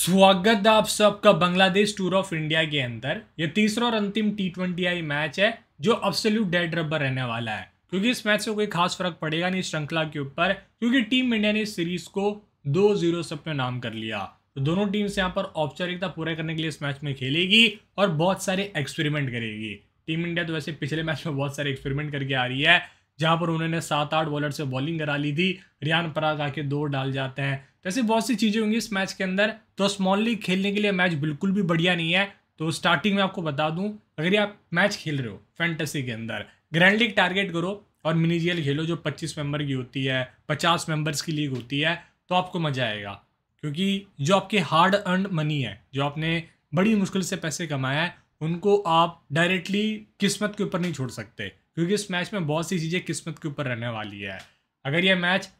स्वागत है आप सबका बांग्लादेश टूर ऑफ इंडिया के अंदर ये तीसरा और अंतिम टी ट्वेंटी आई मैच है जो अब्सोल्यूट डेड रबर रहने वाला है क्योंकि इस मैच से कोई खास फर्क पड़ेगा नहीं श्रृंखला के ऊपर क्योंकि टीम इंडिया ने इस सीरीज को दो जीरो से अपने नाम कर लिया तो दोनों से यहाँ पर औपचारिकता पूरा करने के लिए इस मैच में खेलेगी और बहुत सारे एक्सपेरिमेंट करेगी टीम इंडिया तो वैसे पिछले मैच में बहुत सारे एक्सपेरिमेंट करके आ रही है जहां पर उन्होंने सात आठ बॉलर से बॉलिंग करा ली थी रियान पराग आके दो डाल जाते हैं तो ऐसी बहुत सी चीज़ें होंगी इस मैच के अंदर तो स्मॉल लीग खेलने के लिए मैच बिल्कुल भी बढ़िया नहीं है तो स्टार्टिंग में आपको बता दूं अगर ये आप मैच खेल रहे हो फैंटेसी के अंदर ग्रैंड लीग टारगेट करो और मिनीजियल खेलो जो 25 मेंबर की होती है 50 मेंबर्स की लीग होती है तो आपको मज़ा आएगा क्योंकि जो आपके हार्ड अर्न मनी है जो आपने बड़ी मुश्किल से पैसे कमाए हैं उनको आप डायरेक्टली किस्मत के ऊपर नहीं छोड़ सकते क्योंकि इस मैच में बहुत सी चीज़ें किस्मत के ऊपर रहने वाली है अगर यह मैच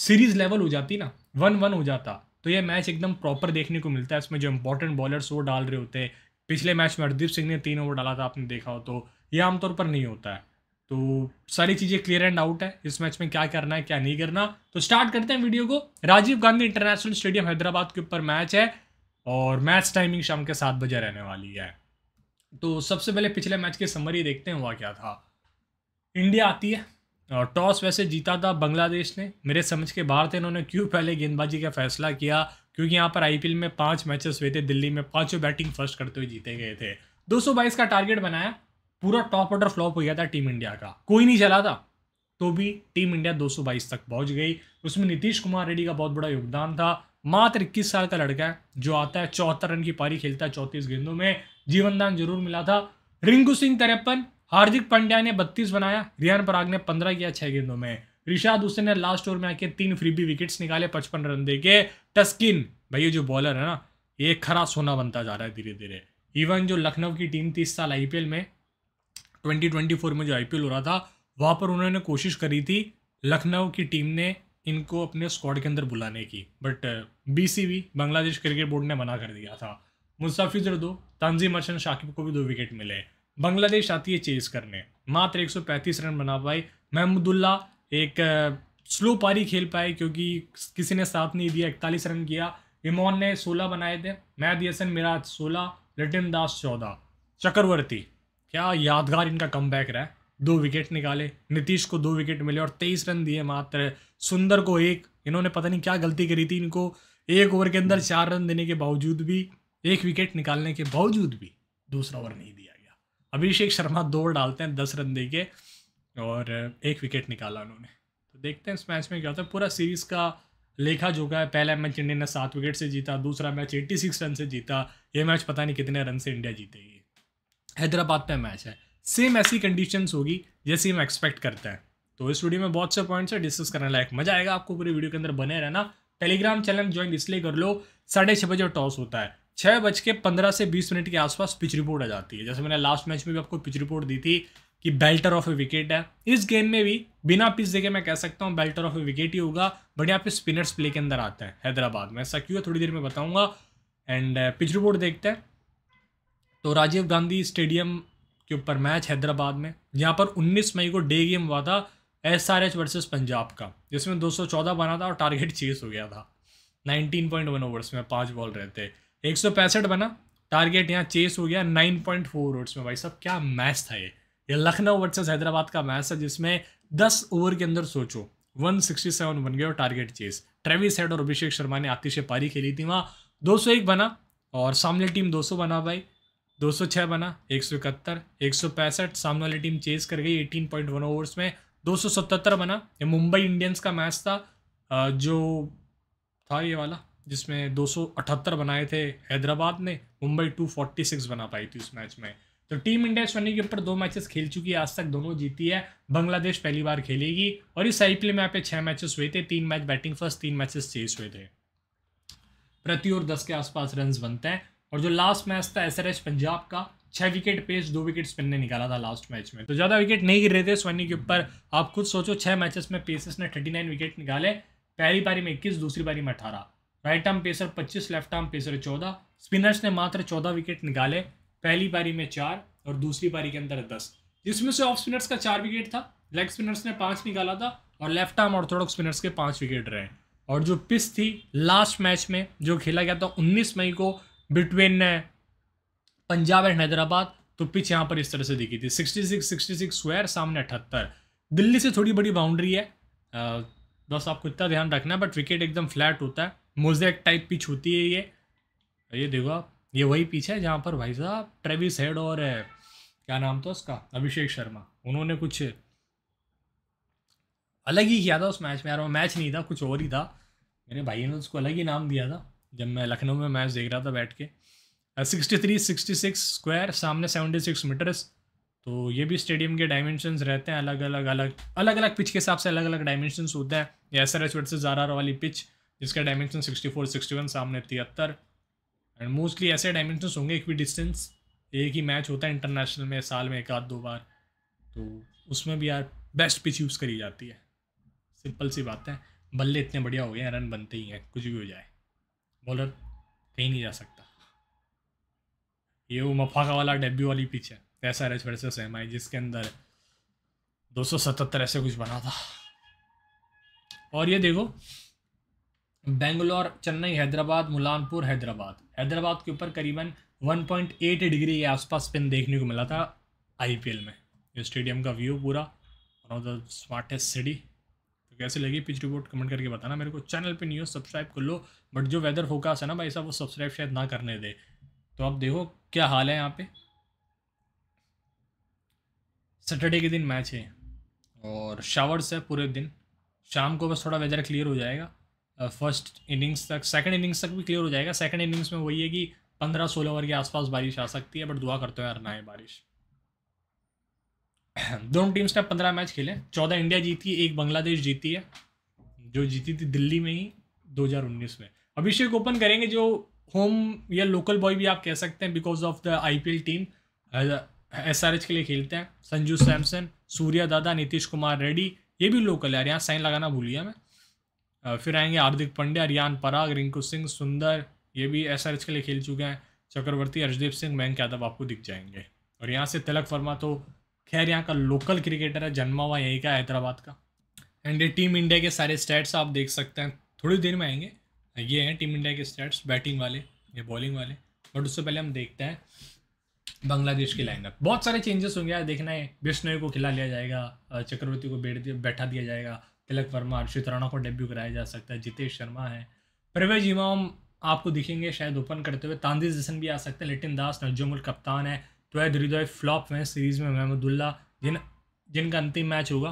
सीरीज लेवल हो जाती ना वन वन हो जाता तो यह मैच एकदम प्रॉपर देखने को मिलता है इसमें जो इंपॉर्टेंट बॉलर्स वो डाल रहे होते हैं पिछले मैच में हरदीप सिंह ने तीन ओवर डाला था आपने देखा हो तो ये आमतौर पर नहीं होता है तो सारी चीज़ें क्लियर एंड आउट है इस मैच में क्या करना है क्या नहीं करना तो स्टार्ट करते हैं वीडियो को राजीव गांधी इंटरनेशनल स्टेडियम हैदराबाद के ऊपर मैच है और मैच टाइमिंग शाम के सात बजे रहने वाली है तो सबसे पहले पिछले मैच की समरी देखते हैं हुआ क्या था इंडिया आती है और टॉस वैसे जीता था बांग्लादेश ने मेरे समझ के बाहर थे इन्होंने क्यों पहले गेंदबाजी का फैसला किया क्योंकि यहाँ पर आईपीएल में पाँच मैचेस हुए थे दिल्ली में पाँचों बैटिंग फर्स्ट करते हुए जीते गए थे 222 का टारगेट बनाया पूरा टॉप ऑर्डर फ्लॉप हो गया था टीम इंडिया का कोई नहीं चला था तो भी टीम इंडिया 222 तक पहुंच गई उसमें नीतीश कुमार रेड्डी का बहुत बड़ा योगदान था मात्र इक्कीस साल का लड़का है जो आता है चौहत्तर रन की पारी खेलता है चौंतीस गेंदों में जीवनदान जरूर मिला था रिंकू सिंह तिरपन हार्दिक पांड्या ने बत्तीस बनाया रियान पराग ने पंद्रह किया छह गेंदों में ऋषाद उसे ने लास्ट ओवर में आके तीन फ्रीबी विकेट्स निकाले पचपन रन दे के टस्किन भैया जो बॉलर है ना ये खरा सोना बनता जा रहा है धीरे धीरे इवन जो लखनऊ की टीम थी इस साल आई में ट्वेंटी में जो आई हो रहा था वहाँ पर उन्होंने कोशिश करी थी लखनऊ की टीम ने इनको अपने स्क्वाड के अंदर बुलाने की but BCB Bangladesh cricket board ने मना कर दिया था मुसाफिजर दो तंजीम हसन शाकिब को भी दो विकेट मिले बांग्लादेश आती है चेस करने मात्र एक रन बना पाए महमूदुल्ला एक स्लो uh, पारी खेल पाए क्योंकि किसी ने साथ नहीं दिया इकतालीस रन किया इमोन ने सोलह बनाए थे मैद यसन मिराज सोलह लटिन दास चौदह चक्रवर्ती क्या यादगार इनका कम रहा है दो विकेट निकाले नीतीश को दो विकेट मिले और तेईस रन दिए मात्र सुंदर को एक इन्होंने पता नहीं क्या गलती करी थी इनको एक ओवर के अंदर चार रन देने के बावजूद भी एक विकेट निकालने के बावजूद भी दूसरा ओवर नहीं दिया गया अभिषेक शर्मा दो ओवर डालते हैं दस रन दे के और एक विकेट निकाला उन्होंने तो देखते हैं इस मैच में क्या होता है पूरा सीरीज़ का लेखा जोखा है पहला मैच इंडिया ने सात विकेट से जीता दूसरा मैच सिक्स रन से जीता ये मैच पता नहीं कितने रन से इंडिया जीतेगी हैदराबाद में मैच है सेम ऐसी कंडीशंस होगी जैसी हम एक्सपेक्ट करते हैं तो इस वीडियो में बहुत से पॉइंट्स है डिस्कस करने लायक मजा आएगा आपको पूरी वीडियो के अंदर बने रहना टेलीग्राम चैनल ज्वाइन इसलिए कर लो साढ़े छः बजे टॉस होता है छः बज के पंद्रह से बीस मिनट के आसपास पिच रिपोर्ट आ जाती है जैसे मैंने लास्ट मैच में भी आपको पिच रिपोर्ट दी थी कि बेल्टर ऑफ ए विकेट है इस गेम में भी बिना पिच देखे मैं कह सकता हूँ बेल्टर ऑफ ए विकेट ही होगा बट यहाँ पे स्पिनर्स प्ले के अंदर आते हैं हैदराबाद में ऐसा क्यों है थोड़ी देर में बताऊँगा एंड पिच रिपोर्ट देखते हैं तो राजीव गांधी स्टेडियम के ऊपर मैच हैदराबाद में यहाँ पर 19 मई को डे गेम हुआ था S R H versus Punjab का जिसमें 214 बना था और टारगेट चेस हो गया था 19.1 ओवर्स में पाँच बॉल रहते एक बना टारगेट यहाँ चेस हो गया 9.4 ओवर्स में भाई साहब क्या मैच था ये ये लखनऊ वर्सेज हैदराबाद का मैच था जिसमें दस ओवर के अंदर सोचो सेवन बन गया और टारगेट चेस ट्रेविस हेड और अभिषेक शर्मा ने पारी खेली थी वहाँ एक बना और सामने टीम 200 बना भाई 206 बना एक सौ इकहत्तर एक सौ पैंसठ सामने वाली टीम चेस कर गई 18.1 ओवर्स में 277 बना ये मुंबई इंडियंस का मैच था जो था ये वाला जिसमें 278 बनाए थे हैदराबाद ने मुंबई 246 बना पाई थी उस मैच में तो टीम इंडिया सोनी के ऊपर दो मैचेस खेल चुकी है आज तक दोनों जीती है बांग्लादेश पहली बार खेलेगी और इस आई पी में यहाँ पे छः मैचेस हुए थे तीन मैच बैटिंग फर्स्ट तीन मैचेस चेस हुए थे प्रति ओवर दस के आसपास रन बनते हैं और जो लास्ट मैच था एस पंजाब का छः विकेट पेस दो विकेट स्पिन ने निकाला था लास्ट मैच में तो ज़्यादा विकेट नहीं गिर रहे थे सोनी के ऊपर आप खुद सोचो छः मैचेस में पेसेस ने थर्टी नाइन विकेट निकाले पहली पारी में इक्कीस दूसरी पारी में अठारह राइट आर्म पेसर पच्चीस लेफ्ट आर्म पेसर चौदह स्पिनर्स ने मात्र चौदह विकेट निकाले पहली पारी में चार और दूसरी पारी के अंदर दस जिसमें से ऑफ स्पिनर्स का चार विकेट था लेग स्पिनर्स ने पाँच निकाला था और लेफ्ट आर्म ऑर्थोडॉक्स स्पिनर्स के पाँच विकेट रहे और जो पिच थी लास्ट मैच में जो खेला गया था उन्नीस मई को बिटवीन पंजाब एंड हैदराबाद तो पिच यहाँ पर इस तरह से दिखी थी 66 66 स्क्वायर सामने अठहत्तर दिल्ली से थोड़ी बड़ी बाउंड्री है बस आपको इतना ध्यान रखना है बट विकेट एकदम फ्लैट होता है मोजैक टाइप पिच होती है ये ये देखो आप ये वही पिच है जहाँ पर भाई साहब ट्रेविस हेड और क्या नाम था उसका अभिषेक शर्मा उन्होंने कुछ अलग ही किया था उस मैच में यार वो मैच नहीं था कुछ और ही था मेरे भाई ने तो उसको अलग ही नाम दिया था जब मैं लखनऊ में मैच देख रहा था बैठ के sixty three sixty six square सामने सेवेंटी सिक्स मीटर्स तो ये भी स्टेडियम के डायमेंशंस रहते हैं अलग अलग अलग अलग अलग पिच के हिसाब से अलग अलग डायमेंशंस होता है S R H versus R वाली पिच जिसका dimension sixty four sixty one सामने तिहत्तर एंड मोस्टली ऐसे डायमेंशन होंगे एक भी डिस्टेंस एक ही मैच होता है इंटरनेशनल में साल में एक आध दो बार तो उसमें भी यार बेस्ट पिच यूज़ करी जाती है सिंपल सी बात है बल्ले इतने बढ़िया हो गए हैं रन बनते ही हैं कुछ भी हो जाए बॉलर कहीं नहीं जा सकता ये वो मफाका वाला डेब्यू वाली पिच है S R H versus M I जिसके अंदर सतहत्तर ऐसे कुछ बना था और ये देखो बेंगलोर चेन्नई हैदराबाद मुलानपुर हैदराबाद हैदराबाद के ऊपर करीबन 1.8 डिग्री के आसपास स्पिन देखने को मिला था आईपीएल में ये स्टेडियम का व्यू पूरा one of the smartest city कैसे लगी पिच रिपोर्ट कमेंट करके बताना मेरे को चैनल पे न्यूज़ सब्सक्राइब कर लो बट जो वेदर फोकास है ना भाई साहब वो सब्सक्राइब शायद ना करने दे तो आप देखो क्या हाल है यहाँ पे सैटरडे के दिन मैच है और शावर्स है पूरे दिन शाम को बस थोड़ा वेदर क्लियर हो जाएगा फर्स्ट uh, इनिंग्स तक सेकेंड इनिंग्स तक भी क्लियर हो जाएगा सेकेंड इनिंग्स में वही है कि पंद्रह सोलह ओवर के आसपास बारिश आ सकती है बट दुआ करते हो यार ना है बारिश दोनों टीम्स ने पंद्रह मैच खेले चौदह इंडिया जीती है एक बांग्लादेश जीती है जो जीती थी दिल्ली में ही 2019 में अभिषेक ओपन करेंगे जो होम या लोकल बॉय भी आप कह सकते हैं because of the L team S R H के लिए खेलते हैं संजू सैमसन सूर्या दादा नीतीश कुमार रेड्डी ये भी लोकल है यहाँ साइन लगाना भूलिए मैं फिर आएंगे हार्दिक पंड्या रियान पराग रिंकू सिंह सुंदर ये भी एस आर एच के लिए खेल चुके हैं चक्रवर्ती हर्षदीप सिंह मयंक यादव आपको दिख जाएंगे और यहाँ से तिलक वर्मा तो खैर यहाँ का लोकल क्रिकेटर है जन्मा हुआ यहीं का हैदराबाद का एंड ये टीम इंडिया के सारे स्टैट्स आप देख सकते हैं थोड़ी देर में आएंगे ये हैं टीम इंडिया के स्टैट्स बैटिंग वाले या बॉलिंग वाले बट उससे पहले हम देखते हैं बांग्लादेश की लाइनअप बहुत सारे चेंजेस होंगे यार देखना है बिश्नोई को खिला लिया जाएगा चक्रवर्ती को बैठ दिया बैठा दिया जाएगा तिलक वर्मा अर्षित राणा को डेब्यू कराया जा सकता है जितेश शर्मा है प्रवेज इमाम आपको दिखेंगे शायद ओपन करते हुए तांदी जसन भी आ सकते हैं लिटिन दास नजमुल कप्तान है शोएब धीरे फ्लॉप हैं सीरीज़ में महमदुल्ला जिन जिनका अंतिम मैच होगा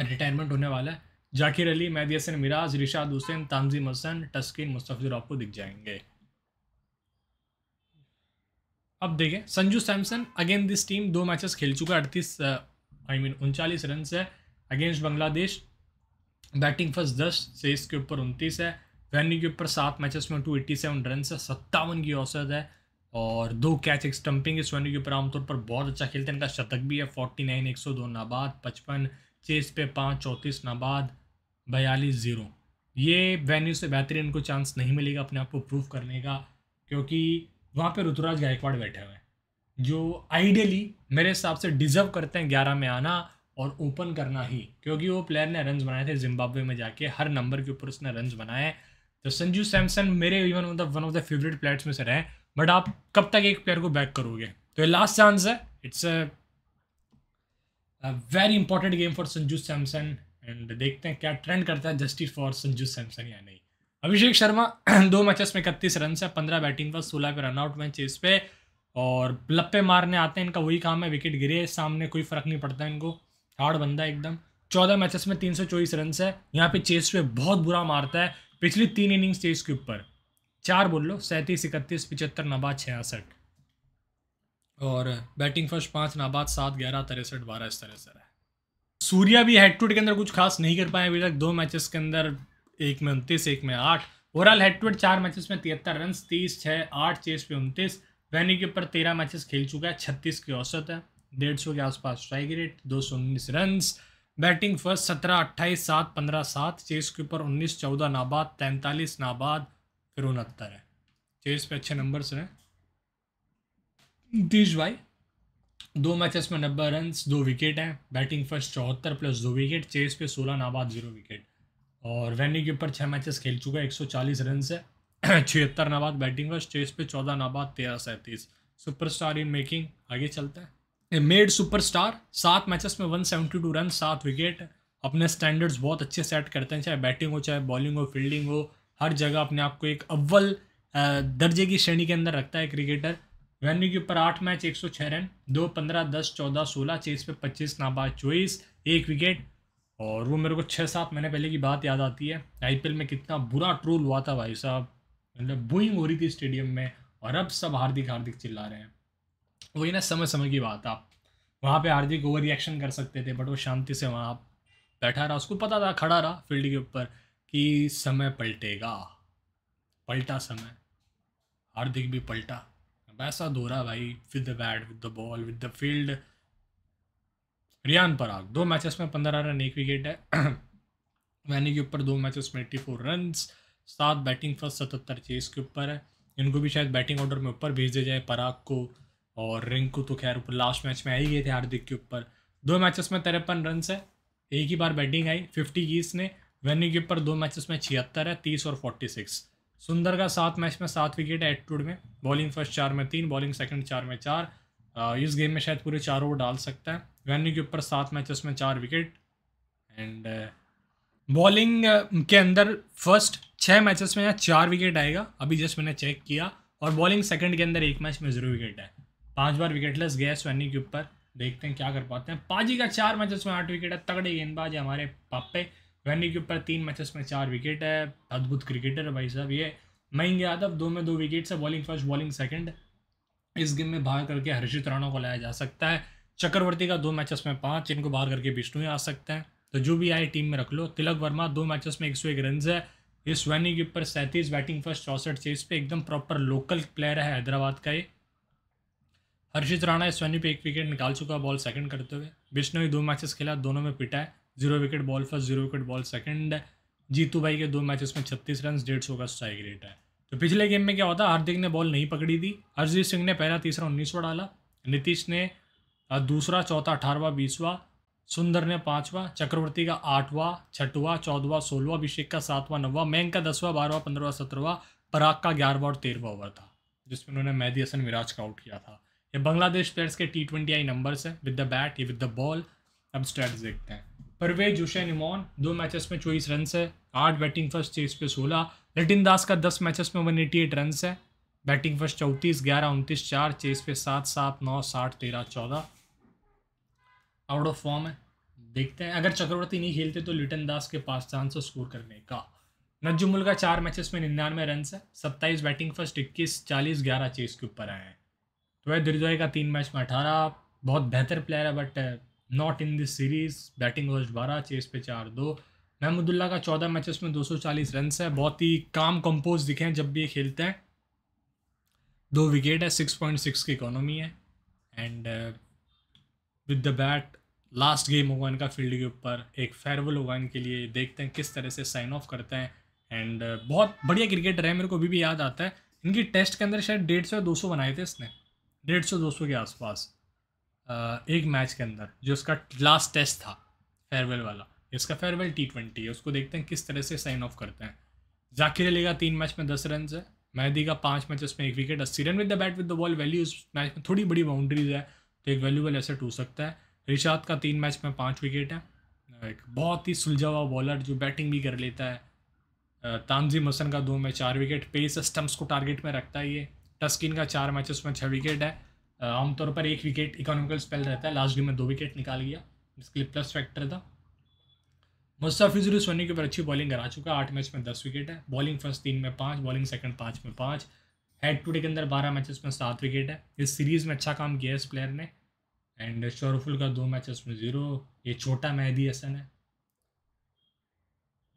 रिटायरमेंट होने वाला है जाकिर अली मैदियसन मिराज रिशाद हुसैन तामजीम हसन टस्किन मुस्तफ़र आपको दिख जाएंगे अब देखें Sanju Samson again this team दो मैचेस खेल चुका है अड़तीस आई मीन उनचालीस रन है अगेंस्ट बांग्लादेश बैटिंग फर्स्ट दस से इसके ऊपर उनतीस है वेन्यू के ऊपर सात मैचेस में टू एट्टी सेवन रन है सत्तावन की औसत है और दो कैच एक स्टंपिंग इस वनडे के ऊपर आमतौर पर बहुत अच्छा खेलते हैं इनका शतक भी है फोर्टी नाइन एक सौ दो नाबाद पचपन चेस पे पाँच चौंतीस नाबाद बयालीस ज़ीरो ये वेन्यू से बेहतरीन इनको चांस नहीं मिलेगा अपने आप को प्रूव करने का क्योंकि वहाँ पर ऋतुराज गायकवाड़ बैठे हुए हैं जो आइडियली मेरे हिसाब से डिज़र्व करते हैं ग्यारह में आना और ओपन करना ही क्योंकि वो प्लेयर ने रन बनाए थे जिम्बाब्वे में जाके हर नंबर के ऊपर उसने रन बनाए तो संजू सैमसन मेरे even one of the favourite players में से रहे बट आप कब तक एक प्लेयर को बैक करोगे तो ये लास्ट चांस है it's a very important game for Sanju Samson and देखते हैं क्या ट्रेंड करता है जस्टिस फॉर संजू सैमसन या नहीं अभिषेक शर्मा दो मैचेस में इकतीस रन है पंद्रह बैटिंग पर सोलह पे रनआउट में चेस पे और लप्पे मारने आते हैं इनका वही काम है विकेट गिरे सामने कोई फर्क नहीं पड़ता इनको हार्ड बंदा एकदम चौदह मैचेस में तीन सौ चौबीस रन है यहाँ पे चेस पे बहुत बुरा मारता है पिछली तीन इनिंग्स चेस के ऊपर चार बोल लो सैंतीस इकतीस पिचहत्तर नाबाद छियासठ और बैटिंग फर्स्ट पाँच नाबाद सात ग्यारह तिरसठ बारह इस तरह से है सूर्या भी हेड टू हेड के अंदर कुछ खास नहीं कर पाए अभी तक दो मैचेस के अंदर एक में उनतीस एक में आठ ओवरऑल हेड टू हेड चार मैचेस में तिहत्तर रन तीस छः आठ चेस पे उनतीस वैनी के ऊपर तेरह मैचेस खेल चुका है छत्तीस की औसत है डेढ़ सौ के आसपास स्ट्राइक रेट दो सौ उन्नीस रन बैटिंग फर्स्ट सत्रह अट्ठाईस सात पंद्रह सात चेस के ऊपर उन्नीस चौदह नाबाद तैंतालीस नाबाद फिर उनहत्तर है चेस पे अच्छे नंबर्स रहे नीतीश भाई दो मैचेस में नब्बे रन दो विकेट हैं बैटिंग फर्स्ट चौहत्तर प्लस दो विकेट चेस पे सोलह नाबाद जीरो विकेट और वेन्यू के ऊपर छः मैचेस खेल चुका है एक सौ चालीस रन है छिहत्तर नाबाद बैटिंग फर्स्ट चेस पे चौदह नाबाद तेरह सैंतीस स्टार इन मेकिंग आगे चलता है मेड सुपर स्टार सात मैचेस में वन सेवेंटी टू रन सात विकेट अपने स्टैंडर्ड्स बहुत अच्छे सेट करते हैं चाहे बैटिंग हो चाहे बॉलिंग हो फील्डिंग हो हर जगह अपने आप को एक अव्वल दर्जे की श्रेणी के अंदर रखता है क्रिकेटर वेन्यू के ऊपर आठ मैच एक सौ छः रन दो पंद्रह दस चौदह सोलह चेस पे पच्चीस नाबाद चौबीस एक विकेट और वो मेरे को छः सात महीने पहले की बात याद आती है आई में कितना बुरा ट्रोल हुआ था भाई साहब मतलब बुइंग हो रही थी स्टेडियम में और अब सब हार्दिक हार्दिक चिल्ला रहे हैं वही ना समय समय की बात आप वहाँ पे हार्दिक ओवर रिएक्शन कर सकते थे बट वो शांति से वहाँ बैठा रहा उसको पता था खड़ा रहा फील्ड के ऊपर कि समय पलटेगा पलटा समय हार्दिक भी पलटा वैसा दोहरा भाई with the bat with the ball with the field Riyan Parag दो मैचेस में पंद्रह रन एक विकेट है वैनी के ऊपर दो मैचेस में एट्टी फोर रन सात बैटिंग फर्स्ट सतहत्तर चेस के ऊपर है इनको भी शायद बैटिंग ऑर्डर में ऊपर भेज दिया जाए पराग को और रिंकू तो खैर ऊपर लास्ट मैच में आ ही गए थे हार्दिक के ऊपर दो मैचेस में तिरपन रन है एक ही बार बैटिंग आई फिफ्टी कीस ने वेन्यू कीपर दो मैचेस में छिहत्तर है तीस और फोर्टी सिक्स सुंदर का सात मैच में सात विकेट है एटीट्यूड में बॉलिंग फर्स्ट चार में तीन बॉलिंग सेकंड चार में चार इस गेम में शायद पूरे चार ओवर डाल सकता है वेन्यू के ऊपर सात मैचेस में चार विकेट एंड बॉलिंग के अंदर फर्स्ट छः मैचेस में चार विकेट आएगा अभी जस्ट मैंने चेक किया और बॉलिंग सेकंड के अंदर एक मैच में जीरो विकेट है पांच बार विकेट लेस गया वेन्यू के ऊपर देखते हैं क्या कर पाते हैं पाजी का चार मैचेस में आठ विकेट है तगड़े गेंदबाज है हमारे पापे गनी के ऊपर तीन मैचेस में चार विकेट है अद्भुत क्रिकेटर है भाई साहब ये महंगे यादव दो में दो विकेट है बॉलिंग फर्स्ट बॉलिंग सेकंड इस गेम में बाहर करके हर्षित राणा को लाया जा सकता है चक्रवर्ती का दो मैचेस में पाँच इनको बाहर करके विष्णु ही आ सकते हैं तो जो भी आए टीम में रख लो तिलक वर्मा दो मैचेस में एक सौ एक रन है इस वैनी के ऊपर सैंतीस बैटिंग फर्स्ट चौसठ चेस पे एकदम प्रॉपर लोकल प्लेयर है हैदराबाद का ये हर्षित राणा इस वैनी पे एक विकेट निकाल चुका बॉल सेकंड करते हुए विष्णु ही दो मैचेस खेला दोनों में पिटा है zero wicket ball first zero wicket ball second है जीतू भाई के दो मैचेस में छत्तीस रन डेढ़ सौ का स्ट्राइक रेट है तो पिछले गेम में क्या होता हार्दिक ने बॉल नहीं पकड़ी थी हरजीत सिंह ने पहला तीसरा उन्नीस डाला नीतीश ने दूसरा चौथा अठारहवा बीसवा सुंदर ने पाँचवा चक्रवर्ती का आठवा छठवा चौदवा सोलवा अभिषेक का सातवां नौवा मैंग का दसवा बारहवा पंद्रवा सत्रहवा पराग का ग्यारहवा और तेरहवा ओवर था जिसमें उन्होंने मेहदी हसन मिराज का आउट किया था ये बांग्लादेश प्लेयर्स के टी ट्वेंटी आई नंबर्स हैं विद द बैट ये विद द बॉल अब स्टैट्स देखते हैं परवेज हुसैन इमोन दो मैचेस में चौबीस रन है आठ बैटिंग फर्स्ट चेस पे सोलह लिटिन दास का दस मैचेस में वन एटी एट रन है बैटिंग फर्स्ट चौंतीस ग्यारह उनतीस चार चेस पे सात सात नौ साठ तेरह चौदह आउट ऑफ फॉर्म है देखते हैं अगर चक्रवर्ती नहीं खेलते तो लिटन दास के पास चांस है स्कोर करने का नज्जुमुल का चार मैचेस में निन्यानवे रन है सत्ताईस बैटिंग फर्स्ट इक्कीस चालीस ग्यारह चेस के ऊपर आए हैं तो वह दुर्जॉय का तीन मैच में अठारह बहुत बेहतर प्लेयर है but not in this series batting वर्ष बारह चेस पे चार दो महमूदुल्ला का चौदह मैचेस में दो सौ चालीस रन है बहुत ही काम कंपोज दिखे हैं जब भी ये खेलते हैं दो विकेट है सिक्स पॉइंट सिक्स की इकोनॉमी है and with the bat last game होगा इनका फील्ड के ऊपर एक फेयरवेल होगा इनके लिए देखते हैं किस तरह से साइन ऑफ करते हैं एंड uh, बहुत बढ़िया क्रिकेटर है मेरे को अभी भी याद आता है इनकी टेस्ट के अंदर शायद डेढ़ सौ दो सौ बनाए थे इसने डेढ़ सौ दो सौ के आसपास एक मैच के अंदर जो उसका लास्ट टेस्ट था फेयरवेल वाला इसका फेयरवेल टी ट्वेंटी है उसको देखते हैं किस तरह से साइन ऑफ करते हैं जाकिर अली का तीन मैच में दस रन है मेहदी का पाँच मैच में एक विकेट अस्सी run with the bat with the ball value उस मैच में थोड़ी बड़ी बाउंड्रीज है तो एक वैल्यूबल ऐसे टू सकता है रिशाद का तीन मैच में पाँच विकेट है एक बहुत ही सुलझा हुआ बॉलर जो बैटिंग भी कर लेता है तानजीम हसन का दो में चार विकेट पेस स्टम्प्स को टारगेट में रखता है ये टस्किन का चार मैच में छः विकेट है आमतौर पर एक विकेट इकोनॉमिकल स्पेल रहता है लास्ट गेम में दो विकेट निकाल गया इसके लिए प्लस फैक्टर था मुस्ताफिजुल सोनी के ऊपर अच्छी बॉलिंग करा चुका है आठ मैच में दस विकेट है बॉलिंग फर्स्ट तीन में पाँच बॉलिंग सेकंड पाँच में पाँच हेड टू डे के अंदर बारह मैचेस में सात विकेट है इस सीरीज़ में अच्छा काम किया है इस प्लेयर ने एंड शोरफुल का दो मैचेस में ज़ीरो ये छोटा मेहदी हसन है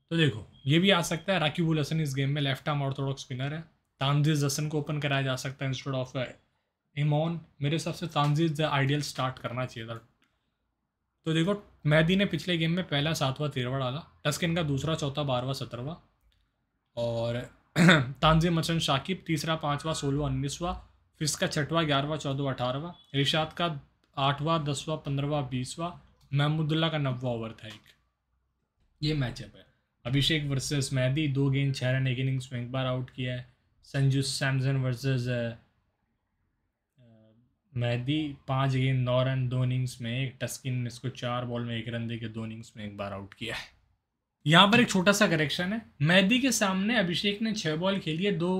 तो देखो ये भी आ सकता है राकीबुल हसन इस गेम में लेफ्ट आर्म ऑर्थोडॉक्स स्पिनर है तानजीज हसन को ओपन कराया जा सकता है इंस्टेड ऑफ इमोन मेरे हिसाब से तानजीद द आइडियल स्टार्ट करना चाहिए था तो देखो मेहदी ने पिछले गेम में पहला सातवा तेरहवा डाला टस्किन का दूसरा चौथा बारहवा सत्रहवा और तानजी मचन शाकिब तीसरा पाँचवा सोलवा उन्नीसवा फिस का छठवा ग्यारहवा चौदहवा अठारहवा रिशाद का आठवा दसवा पंद्रहवा बीसवा महमूदुल्ला का नबवा ओवर था एक ये मैचअप है अभिषेक वर्सेस मेहदी दो गेंद छः रन एक इनिंग्स में एक बार आउट किया है संजू सैमसन वर्सेस मेहदी पाँच गेंद नौ रन दो इनिंग्स में एक टस्किन ने इसको चार बॉल में एक रन दे के दो इनिंग्स में एक बार आउट किया है यहाँ पर एक छोटा सा करेक्शन है मेहदी के सामने अभिषेक ने छः बॉल खेली है दो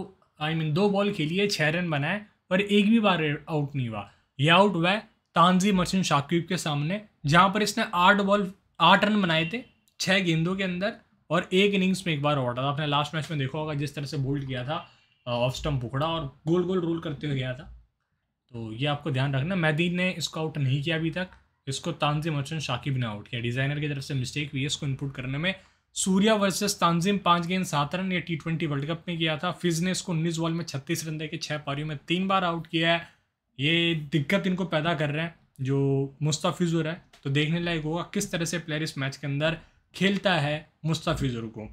आई I मीन mean, दो बॉल खेली है छः रन बनाए पर एक भी बार आउट नहीं हुआ यह आउट हुआ है तानजी मचन शाकिब के सामने जहाँ पर इसने आठ बॉल आठ रन बनाए थे छः गेंदों के अंदर और एक इनिंग्स में एक बार आउट था आपने लास्ट मैच में देखा होगा जिस तरह से बोल्ड किया था ऑफ स्टम्प उखड़ा और गोल गोल रोल करते हुए गया था तो ये आपको ध्यान रखना मैदीन ने इसको आउट नहीं किया अभी तक इसको तानजिम अर्चन शाकिब ने आउट किया डिज़ाइनर की तरफ से मिस्टेक हुई है इसको इनपुट करने में सूर्या वर्सेस तानजिम पाँच गेंद सात रन या टी ट्वेंटी वर्ल्ड कप में किया था फिज ने इसको उन्नीस बॉल में छत्तीस रन दे के छः पारियों में तीन बार आउट किया है ये दिक्कत इनको पैदा कर रहे हैं जो मुस्ताफिजुर है तो देखने लायक होगा किस तरह से प्लेयर इस मैच के अंदर खेलता है मुस्ताफिजुर को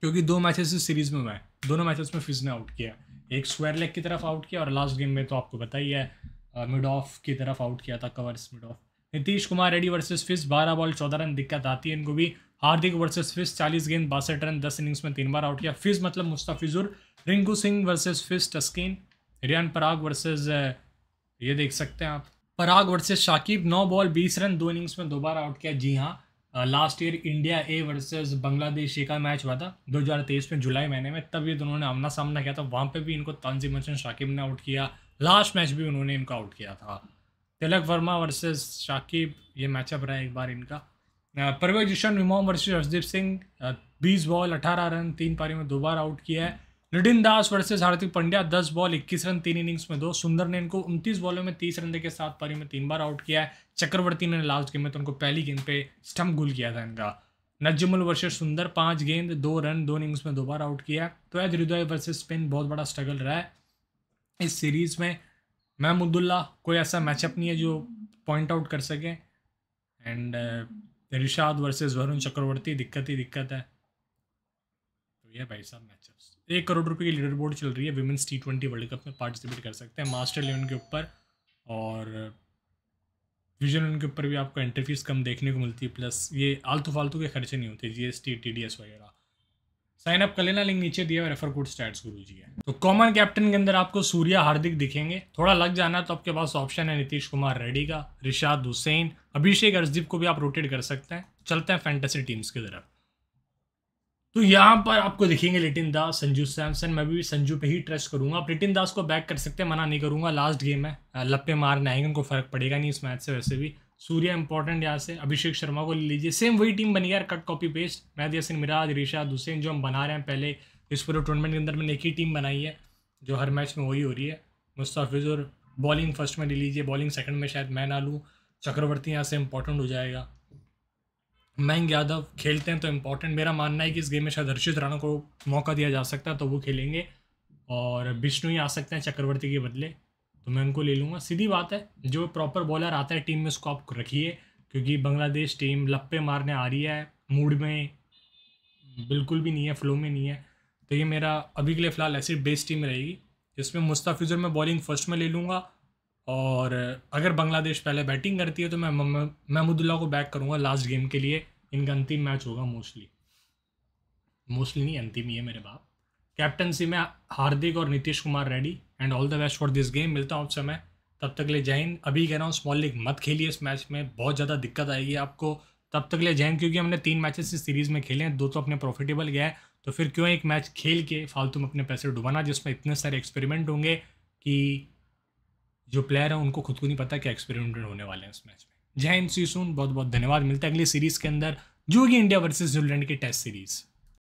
क्योंकि दो मैचेस इस सीरीज़ में हुए हैं दोनों मैचेस में फिज ने आउट किया है एक स्क्वायर लेग की तरफ आउट किया और लास्ट गेम में तो आपको बताइए है मिड ऑफ की तरफ आउट किया था covers mid off Nitish Kumar Reddy versus Fizz बारह बॉल चौदह रन दिक्कत आती है इनको भी हार्दिक वर्सेस फिस चालीस गेंद बासठ रन दस इनिंग्स में तीन बार आउट किया फिश मतलब मुस्ताफिजुर रिंकू सिंह वर्सेस फिश टस्किन रियान पराग वर्सेज ये देख सकते हैं आप पराग वर्सेज शाकिब नौ बॉल बीस रन दो इनिंग्स में दो बार आउट किया जी हाँ last year India A versus Bangladesh का मैच हुआ था 2023 में जुलाई महीने में तब ये दोनों ने आमना सामना किया था वहाँ पे भी इनको तंजीम हसन शाकिब ने आउट किया लास्ट मैच भी उन्होंने इनको आउट किया था तिलक वर्मा वर्सेस शाकिब ये मैचअप रहा एक बार इनका uh, परवेज जिशन विमोम वर्सेज हरदीप सिंह uh, बीस बॉल अठारह रन तीन पारी में दो बार आउट किया है लिडिन दास वर्सेज हार्दिक पंड्या दस बॉल इक्कीस रन तीन इनिंग्स में दो सुंदर ने इनको उनतीस बॉलों में तीस रन के साथ पारी में तीन बार आउट किया है चक्रवर्ती ने लास्ट गेम में तो उनको पहली गेंद पे स्टम्प गुल किया था इनका नजमुल वर्सेज सुंदर पाँच गेंद दो रन दो इनिंग्स में दो बार आउट किया है तो एज हृदय वर्सेज स्पेन बहुत बड़ा स्ट्रगल रहा है इस सीरीज़ में महमुदुल्ला कोई ऐसा मैचअप नहीं है जो पॉइंट आउट कर सकें and uh, Rishad versus Varun Chakravarthy दिक्कत ही दिक्कत है तो ये भाई साहब मैचअप एक करोड़ रुपए की लीडर बोर्ड चल रही है women's T twenty world cup में पार्टिसिपेट कर सकते हैं मास्टर लेवल के ऊपर और विजन के ऊपर भी आपको एंट्री फीस कम देखने को मिलती है प्लस ये आलतू फालतू के खर्चे नहीं होते G S T T D S वगैरह साइन अप कर लेना लिंक नीचे दिया रेफर कोड स्टैट्स गुरु जी है तो कॉमन कैप्टन के अंदर आपको सूर्या हार्दिक दिखेंगे थोड़ा लग जाना तो आपके पास ऑप्शन है नीतीश कुमार रेड्डी का रिशाद हुसैन अभिषेक अर्जदीप को भी आप रोटेट कर सकते हैं चलते हैं फैंटेसी टीम्स की तरफ तो यहाँ पर आपको दिखेंगे लिटिन दास संजू सैमसन मैं भी संजू पे ही ट्रस्ट करूँगा आप लिटिन दास को बैक कर सकते हैं मना नहीं करूँगा लास्ट गेम है लप्पे मारने आएंगे उनको फर्क पड़ेगा नहीं इस मैच से वैसे भी सूर्या इंपॉर्टेंट यहाँ से अभिषेक शर्मा को ले लीजिए सेम वही टीम बनी यार cut copy paste Mehidy Hasan Miraz Rishad Hossain जो हम बना रहे हैं पहले इस पूरे टूर्नामेंट के अंदर मैंने एक ही टीम बनाई है जो हर मैच में वही हो रही है मुस्ताफिज और बॉलिंग फर्स्ट में ले लीजिए बॉलिंग सेकंड में शायद मैं ना लूँ चक्रवर्ती यहाँ से इंपॉर्टेंट हो जाएगा मयंक यादव खेलते हैं तो इम्पोर्टेंट मेरा मानना है कि इस गेम में शायद हर्षित राणा को मौका दिया जा सकता है तो वो खेलेंगे और बिष्णु ही आ सकते हैं चक्रवर्ती के बदले तो मैं उनको ले लूँगा सीधी बात है जो प्रॉपर बॉलर आता है टीम में उसको आप रखिए क्योंकि बांग्लादेश टीम लप्पे मारने आ रही है मूड में बिल्कुल भी नहीं है फ्लो में नहीं है तो ये मेरा अभी के लिए फ़िलहाल ऐसी बेस्ट टीम रहेगी जिसमें मुस्ताफिजर में बॉलिंग फर्स्ट में ले लूँगा और अगर बांग्लादेश पहले बैटिंग करती है तो मैं महमूदुल्ला को बैक करूँगा लास्ट गेम के लिए इनका अंतिम मैच होगा मोस्टली मोस्टली नहीं अंतिम ही है मेरे बाप कैप्टनसी में हार्दिक और Nitish Kumar Reddy and all the best for this game मिलता हूँ आपसे मैं तब तक ले जैन अभी कह रहा हूँ स्मॉल लीग मत खेलिए इस मैच में बहुत ज़्यादा दिक्कत आएगी आपको तब तक ले जैन क्योंकि हमने तीन मैचेस इस सीरीज़ में खेले हैं दो तो अपने प्रॉफिटेबल गया है तो फिर क्यों एक मैच खेल के फालतू में अपने पैसे डुबाना जिसमें इतने सारे एक्सपेरिमेंट होंगे कि जो प्लेयर हैं उनको खुद को नहीं पता कि एक्सपेरिमेंटेड होने वाले हैं इस मैच में जय हिंद सी सुन बहुत बहुत धन्यवाद मिलते हैं अगली सीरीज़ के अंदर जो कि इंडिया वर्सेज न्यूजीलैंड की टेस्ट सीरीज़